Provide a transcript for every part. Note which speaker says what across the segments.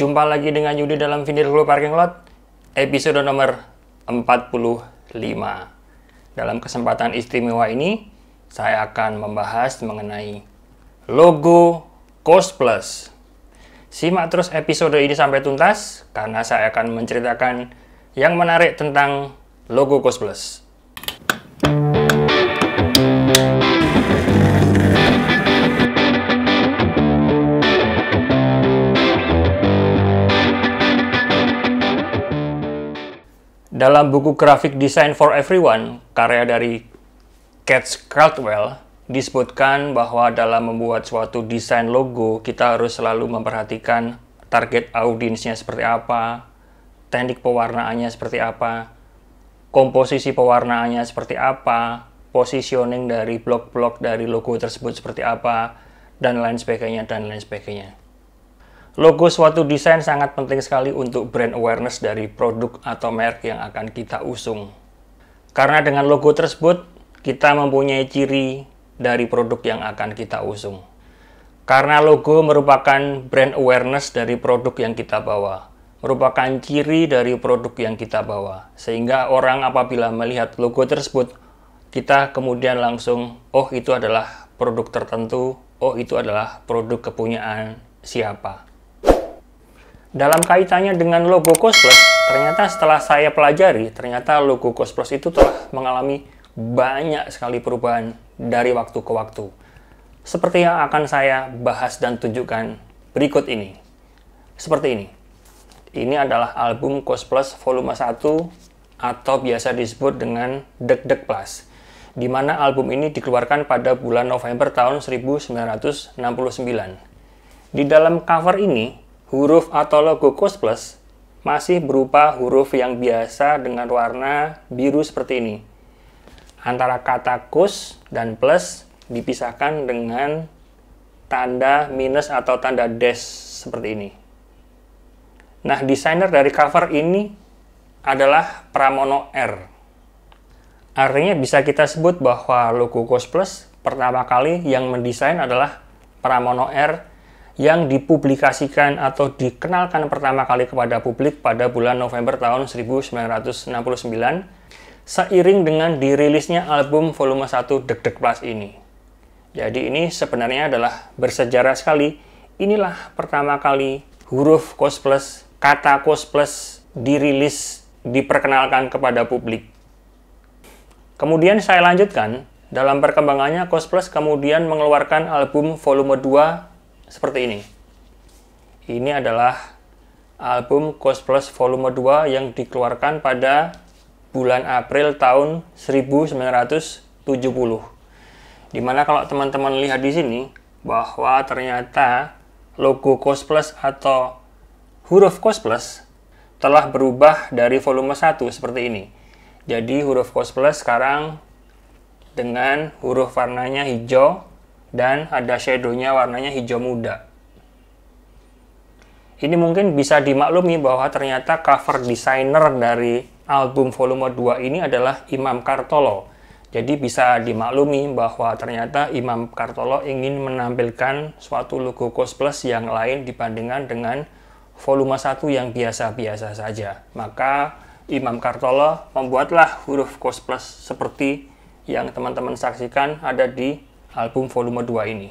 Speaker 1: Jumpa lagi dengan Yudi dalam Vinir Club Parking Lot, episode nomor 45. Dalam kesempatan istimewa ini, saya akan membahas mengenai logo Cost Plus. Simak terus episode ini sampai tuntas, karena saya akan menceritakan yang menarik tentang logo Cost Plus. Dalam buku Graphic Design for Everyone, karya dari Katz Caldwell, disebutkan bahwa dalam membuat suatu desain logo, kita harus selalu memperhatikan target audiensnya seperti apa, teknik pewarnaannya seperti apa, komposisi pewarnaannya seperti apa, positioning dari blok-blok dari logo tersebut seperti apa, dan lain sebagainya, dan lain sebagainya. Logo suatu desain sangat penting sekali untuk brand awareness dari produk atau merek yang akan kita usung. Karena dengan logo tersebut, kita mempunyai ciri dari produk yang akan kita usung. Karena logo merupakan brand awareness dari produk yang kita bawa, merupakan ciri dari produk yang kita bawa, sehingga orang apabila melihat logo tersebut, kita kemudian langsung, oh itu adalah produk tertentu, oh itu adalah produk kepunyaan siapa. Dalam kaitannya dengan logo Cosplus, ternyata setelah saya pelajari, ternyata logo Cosplus itu telah mengalami banyak sekali perubahan dari waktu ke waktu. Seperti yang akan saya bahas dan tunjukkan berikut ini. Seperti ini. Ini adalah album Cosplus volume 1 atau biasa disebut dengan Deg Deg Plus di mana album ini dikeluarkan pada bulan November tahun 1969. Di dalam cover ini, huruf atau logo Plus masih berupa huruf yang biasa dengan warna biru seperti ini. Antara kata kus dan plus dipisahkan dengan tanda minus atau tanda dash seperti ini. Nah, desainer dari cover ini adalah Pramono R. Artinya bisa kita sebut bahwa logo kus Plus pertama kali yang mendesain adalah Pramono R yang dipublikasikan atau dikenalkan pertama kali kepada publik pada bulan November tahun 1969 seiring dengan dirilisnya album volume 1 Deg Deg Plus ini. Jadi ini sebenarnya adalah bersejarah sekali. Inilah pertama kali huruf kos plus, kata kos plus dirilis, diperkenalkan kepada publik. Kemudian saya lanjutkan, dalam perkembangannya kos plus kemudian mengeluarkan album volume 2 seperti ini. Ini adalah album Ghost Plus volume 2 yang dikeluarkan pada bulan April tahun 1970. Dimana kalau teman-teman lihat di sini, bahwa ternyata logo Ghost Plus atau huruf Ghost Plus telah berubah dari volume 1 seperti ini. Jadi huruf Ghost Plus sekarang dengan huruf warnanya hijau dan ada shadownya warnanya hijau muda. Ini mungkin bisa dimaklumi bahwa ternyata cover desainer dari album volume 2 ini adalah Imam Kartolo. Jadi bisa dimaklumi bahwa ternyata Imam Kartolo ingin menampilkan suatu logo Kos Plus yang lain dibandingkan dengan volume 1 yang biasa-biasa saja. Maka Imam Kartolo membuatlah huruf Kos Plus seperti yang teman-teman saksikan ada di album volume 2 ini.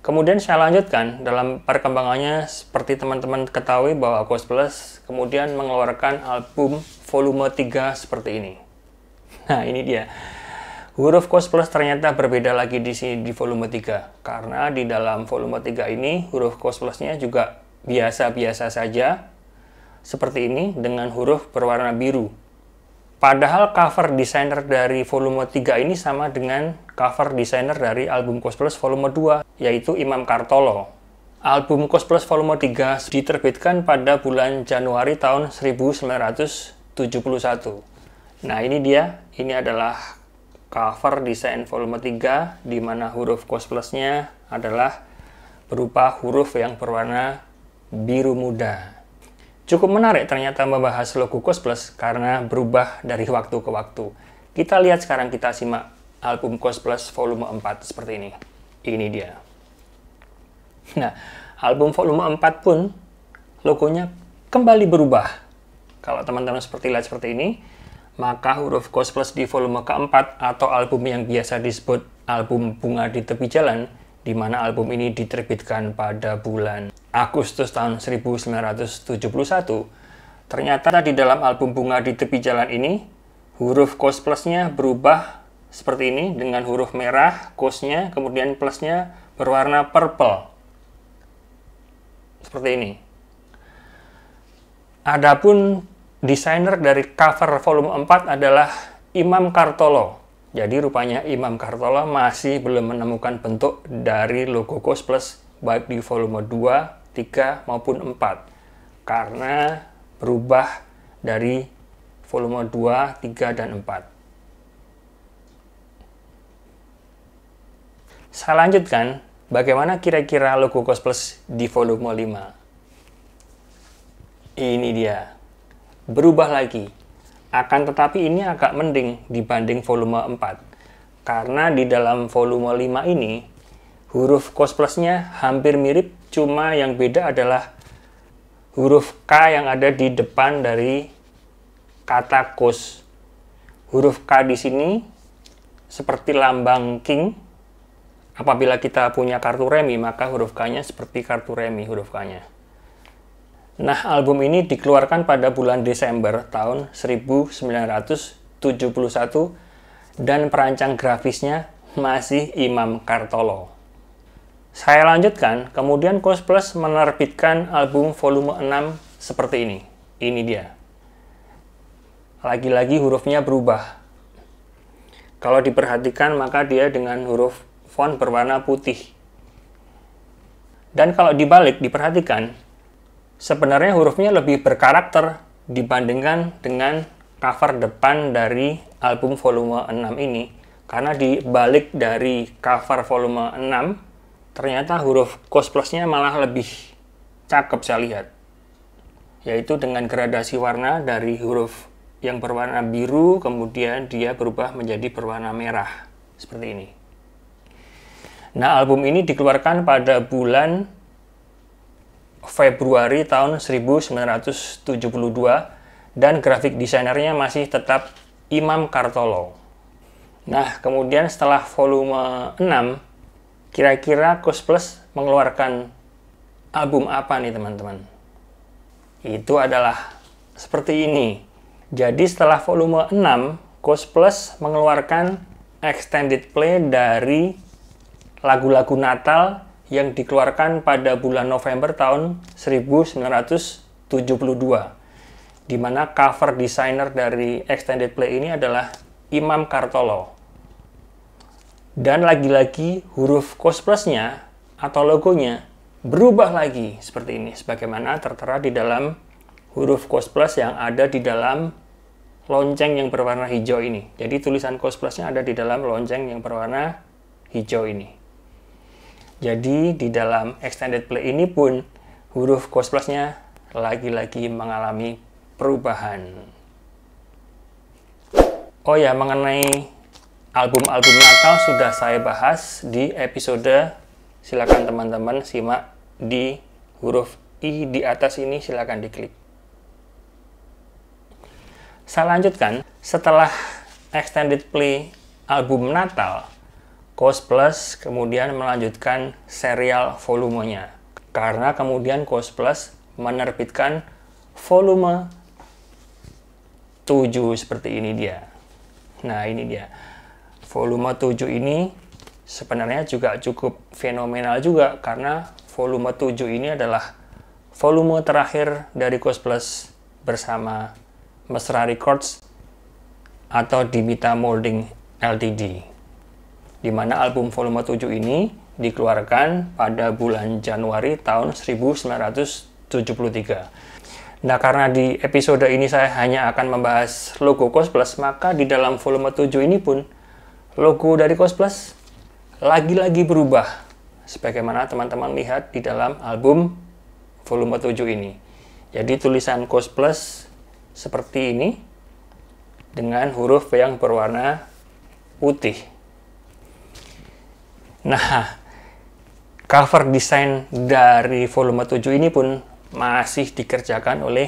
Speaker 1: Kemudian saya lanjutkan dalam perkembangannya seperti teman-teman ketahui bahwa Aquas Plus kemudian mengeluarkan album volume 3 seperti ini. Nah, ini dia. Huruf Kos Plus ternyata berbeda lagi di sini di volume 3 karena di dalam volume 3 ini huruf Kos Plusnya juga biasa-biasa saja seperti ini dengan huruf berwarna biru Padahal cover desainer dari volume 3 ini sama dengan cover desainer dari album Kos Plus volume 2, yaitu Imam Kartolo. Album Kos Plus volume 3 diterbitkan pada bulan Januari tahun 1971. Nah ini dia, ini adalah cover desain volume 3 di mana huruf Kos Plusnya adalah berupa huruf yang berwarna biru muda. Cukup menarik ternyata membahas logo Kos Plus karena berubah dari waktu ke waktu. Kita lihat sekarang kita simak album Kos Plus volume 4 seperti ini. Ini dia. Nah, album volume 4 pun logonya kembali berubah. Kalau teman-teman seperti lihat seperti ini, maka huruf Kos Plus di volume keempat atau album yang biasa disebut album bunga di tepi jalan, di mana album ini diterbitkan pada bulan Agustus tahun 1971, ternyata di dalam album Bunga di Tepi Jalan ini, huruf kos plusnya berubah seperti ini dengan huruf merah, kosnya, kemudian plusnya berwarna purple. Seperti ini. Adapun desainer dari cover volume 4 adalah Imam Kartolo. Jadi rupanya Imam Kartolo masih belum menemukan bentuk dari logo Kos Plus baik di volume 2 3 maupun 4 karena berubah dari volume 2, 3, dan 4. Saya lanjutkan, bagaimana kira-kira logo cos Plus di volume 5? Ini dia. Berubah lagi. Akan tetapi ini agak mending dibanding volume 4. Karena di dalam volume 5 ini, huruf cos plusnya hampir mirip, cuma yang beda adalah huruf K yang ada di depan dari kata cos. Huruf K di sini seperti lambang king. Apabila kita punya kartu remi, maka huruf K-nya seperti kartu remi, huruf K-nya. Nah, album ini dikeluarkan pada bulan Desember tahun 1971 dan perancang grafisnya masih Imam Kartolo. Saya lanjutkan, kemudian Kos Plus menerbitkan album volume 6 seperti ini. Ini dia. Lagi-lagi hurufnya berubah. Kalau diperhatikan maka dia dengan huruf font berwarna putih. Dan kalau dibalik diperhatikan, sebenarnya hurufnya lebih berkarakter dibandingkan dengan cover depan dari album volume 6 ini. Karena dibalik dari cover volume 6 ternyata huruf cos plusnya malah lebih cakep saya lihat. Yaitu dengan gradasi warna dari huruf yang berwarna biru, kemudian dia berubah menjadi berwarna merah. Seperti ini. Nah, album ini dikeluarkan pada bulan Februari tahun 1972 dan grafik desainernya masih tetap Imam Kartolo. Nah, kemudian setelah volume 6 Kira-kira Kus Plus mengeluarkan album apa nih teman-teman? Itu adalah seperti ini. Jadi setelah volume 6, Kus Plus mengeluarkan extended play dari lagu-lagu Natal yang dikeluarkan pada bulan November tahun 1972 Dimana cover desainer dari extended play ini adalah Imam Kartolo. Dan lagi-lagi huruf cos Plusnya atau logonya berubah lagi seperti ini sebagaimana tertera di dalam huruf cos Plus yang ada di dalam lonceng yang berwarna hijau ini. Jadi tulisan cos Plusnya ada di dalam lonceng yang berwarna hijau ini. Jadi di dalam extended play ini pun huruf cos Plusnya lagi-lagi mengalami perubahan. Oh ya, mengenai album-album Natal sudah saya bahas di episode silakan teman-teman simak di huruf I di atas ini silakan diklik. Saya lanjutkan, setelah extended play album Natal, Cos Plus kemudian melanjutkan serial volumenya. Karena kemudian Cos Plus menerbitkan volume 7 seperti ini dia. Nah, ini dia volume 7 ini sebenarnya juga cukup fenomenal juga karena volume 7 ini adalah volume terakhir dari Ghost Plus bersama Mesra Records atau dimita Molding LTD di mana album volume 7 ini dikeluarkan pada bulan Januari tahun 1973. Nah, karena di episode ini saya hanya akan membahas logo Cosplus, Plus, maka di dalam volume 7 ini pun Logo dari Plus lagi-lagi berubah sebagaimana teman-teman lihat di dalam album volume 7 ini. Jadi tulisan Plus seperti ini dengan huruf yang berwarna putih. Nah, cover desain dari volume 7 ini pun masih dikerjakan oleh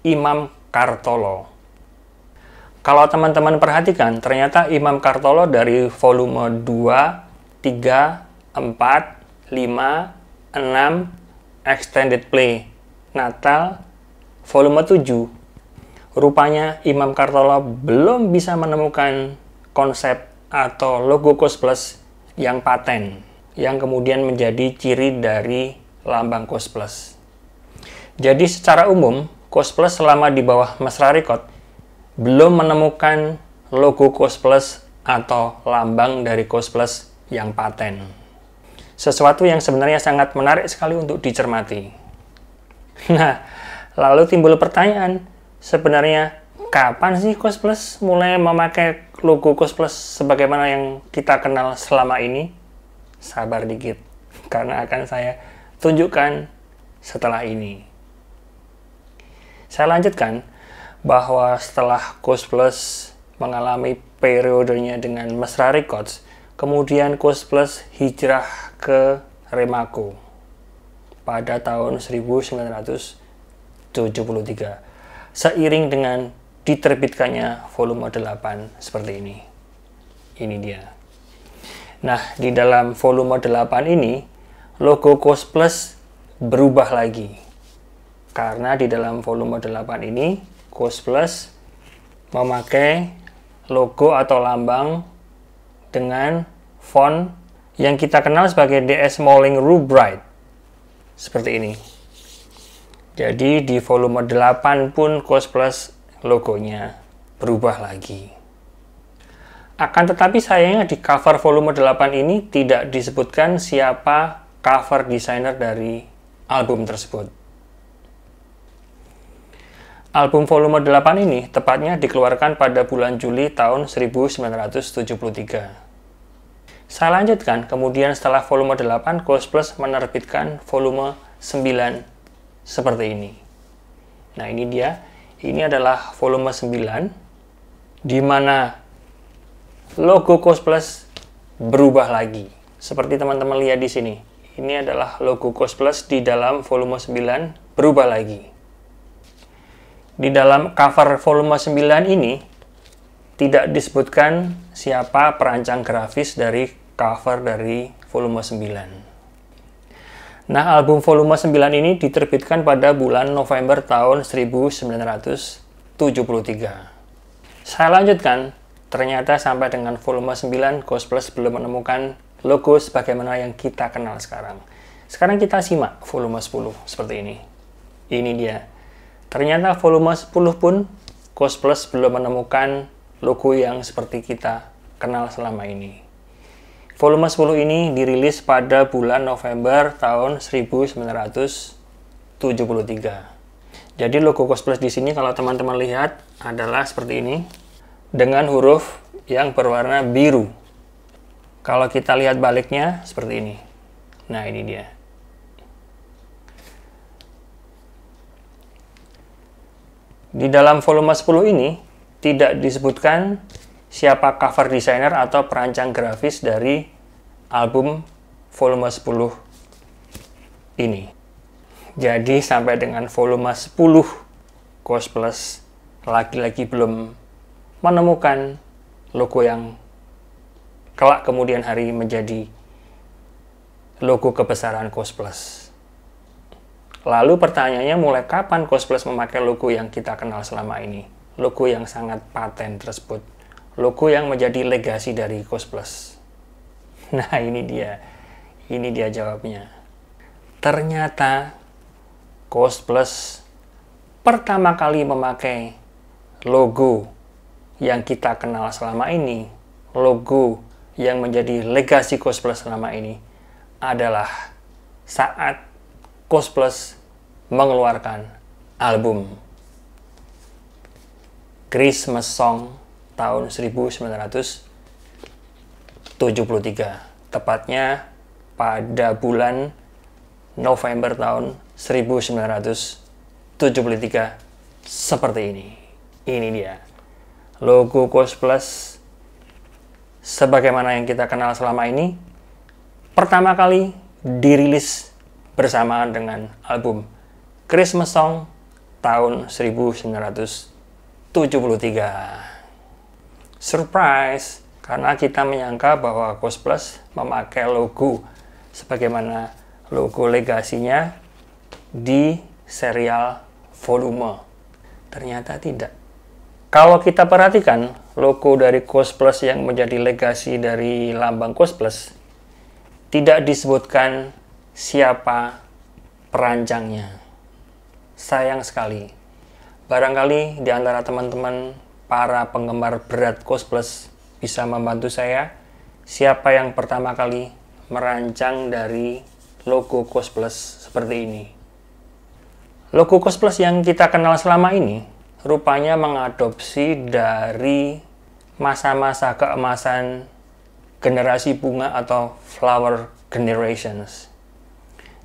Speaker 1: Imam Kartolo. Kalau teman-teman perhatikan, ternyata Imam Kartolo dari volume 2, 3, 4, 5, 6, Extended Play, Natal, volume 7. Rupanya Imam Kartolo belum bisa menemukan konsep atau logo Kos Plus yang paten, yang kemudian menjadi ciri dari lambang Kos Plus. Jadi secara umum, Kos Plus selama di bawah Mesra Record belum menemukan logo cosplus atau lambang dari cosplus yang paten. Sesuatu yang sebenarnya sangat menarik sekali untuk dicermati. Nah, lalu timbul pertanyaan, sebenarnya kapan sih cosplus mulai memakai logo cosplus sebagaimana yang kita kenal selama ini? Sabar dikit, karena akan saya tunjukkan setelah ini. Saya lanjutkan, bahwa setelah Coast Plus mengalami periodenya dengan Mesra Records, kemudian Coast Plus hijrah ke Remako pada tahun 1973 seiring dengan diterbitkannya volume 8 seperti ini. Ini dia. Nah, di dalam volume 8 ini, logo Coast Plus berubah lagi. Karena di dalam volume 8 ini, Cos Plus memakai logo atau lambang dengan font yang kita kenal sebagai DS Smalling Rubrite seperti ini jadi di volume 8 pun Cos Plus logonya berubah lagi akan tetapi sayangnya di cover volume 8 ini tidak disebutkan siapa cover desainer dari album tersebut Album volume 8 ini tepatnya dikeluarkan pada bulan Juli tahun 1973. Saya lanjutkan, kemudian setelah volume 8, Ghost Plus menerbitkan volume 9 seperti ini. Nah ini dia, ini adalah volume 9, di mana logo Ghost Plus berubah lagi. Seperti teman-teman lihat di sini, ini adalah logo Ghost Plus di dalam volume 9 berubah lagi di dalam cover volume 9 ini tidak disebutkan siapa perancang grafis dari cover dari volume 9. Nah, album volume 9 ini diterbitkan pada bulan November tahun 1973. Saya lanjutkan, ternyata sampai dengan volume 9, Ghost Plus belum menemukan logo sebagaimana yang kita kenal sekarang. Sekarang kita simak volume 10 seperti ini. Ini dia. Ternyata volume 10 pun Kos Plus belum menemukan logo yang seperti kita kenal selama ini. Volume 10 ini dirilis pada bulan November tahun 1973. Jadi logo Kos Plus di sini kalau teman-teman lihat adalah seperti ini dengan huruf yang berwarna biru. Kalau kita lihat baliknya seperti ini. Nah, ini dia. Di dalam volume 10 ini, tidak disebutkan siapa cover designer atau perancang grafis dari album volume 10 ini. Jadi sampai dengan volume 10 Ghost Plus lagi-lagi belum menemukan logo yang kelak kemudian hari menjadi logo kebesaran Ghost Plus. Lalu pertanyaannya mulai kapan Cosplus memakai logo yang kita kenal selama ini? Logo yang sangat paten tersebut. Logo yang menjadi legasi dari Cosplus Nah ini dia. Ini dia jawabnya. Ternyata Cosplus pertama kali memakai logo yang kita kenal selama ini, logo yang menjadi legasi Cosplus selama ini adalah saat Kos Plus mengeluarkan album Christmas Song tahun 1973 tepatnya pada bulan November tahun 1973 seperti ini ini dia logo Kos Plus sebagaimana yang kita kenal selama ini pertama kali dirilis bersamaan dengan album Christmas Song tahun 1973. Surprise! Karena kita menyangka bahwa Ghost Plus memakai logo sebagaimana logo legasinya di serial volume. Ternyata tidak. Kalau kita perhatikan logo dari Cos Plus yang menjadi legasi dari lambang Cos Plus, tidak disebutkan siapa perancangnya. Sayang sekali, barangkali di antara teman-teman para penggemar berat Kos Plus bisa membantu saya siapa yang pertama kali merancang dari logo Kos Plus seperti ini. Logo Kos Plus yang kita kenal selama ini rupanya mengadopsi dari masa-masa keemasan generasi bunga atau flower generations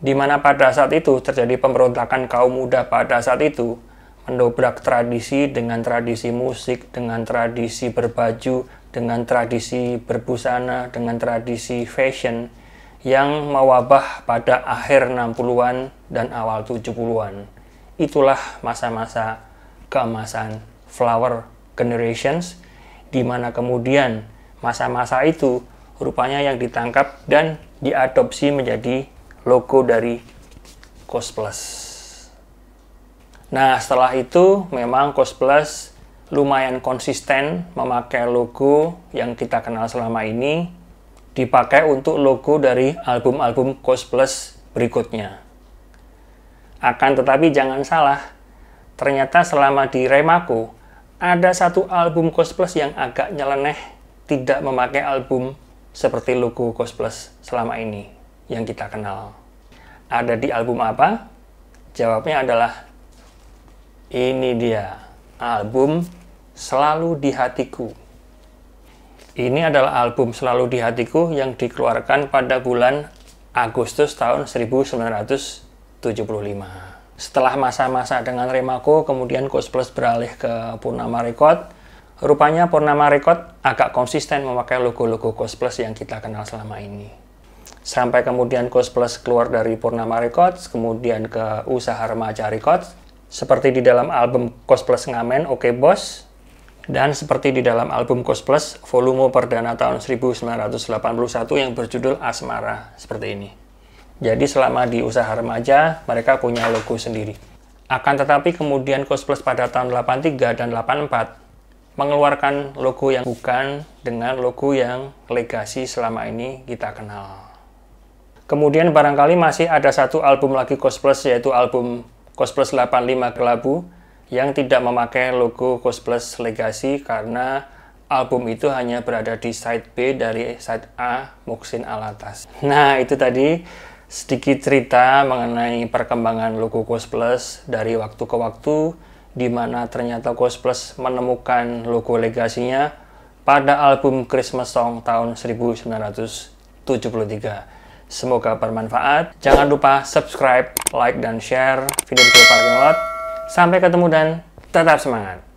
Speaker 1: di mana pada saat itu terjadi pemberontakan kaum muda pada saat itu, mendobrak tradisi dengan tradisi musik, dengan tradisi berbaju, dengan tradisi berbusana, dengan tradisi fashion yang mewabah pada akhir 60-an dan awal 70-an. Itulah masa-masa keemasan flower generations di mana kemudian masa-masa itu rupanya yang ditangkap dan diadopsi menjadi logo dari Cos Plus. Nah, setelah itu memang Cos Plus lumayan konsisten memakai logo yang kita kenal selama ini dipakai untuk logo dari album-album Cos Plus berikutnya. Akan tetapi jangan salah, ternyata selama di Remako ada satu album Cos Plus yang agak nyeleneh tidak memakai album seperti logo Cos Plus selama ini yang kita kenal. Ada di album apa? Jawabnya adalah ini dia, album Selalu di Hatiku. Ini adalah album Selalu di Hatiku yang dikeluarkan pada bulan Agustus tahun 1975. Setelah masa-masa dengan Remako, kemudian Kus Plus beralih ke Purnama Record. Rupanya Purnama Record agak konsisten memakai logo-logo Kus Plus yang kita kenal selama ini sampai kemudian kos Plus keluar dari Purnama Records, kemudian ke Usaha Remaja Records, seperti di dalam album kos Plus Ngamen, Oke okay Bos, dan seperti di dalam album kos Plus, volume perdana tahun 1981 yang berjudul Asmara, seperti ini. Jadi selama di usaha remaja, mereka punya logo sendiri. Akan tetapi kemudian kos Plus pada tahun 83 dan 84 mengeluarkan logo yang bukan dengan logo yang legasi selama ini kita kenal. Kemudian barangkali masih ada satu album lagi Cosplus yaitu album Cosplus 85 Kelabu yang tidak memakai logo Cosplus Legacy karena album itu hanya berada di side B dari side A Muksin Alatas. Nah, itu tadi sedikit cerita mengenai perkembangan logo Cosplus dari waktu ke waktu di mana ternyata Cosplus menemukan logo legasinya pada album Christmas Song tahun 1973. Semoga bermanfaat. Jangan lupa subscribe, like, dan share video di Parking Lot. Sampai ketemu dan tetap semangat.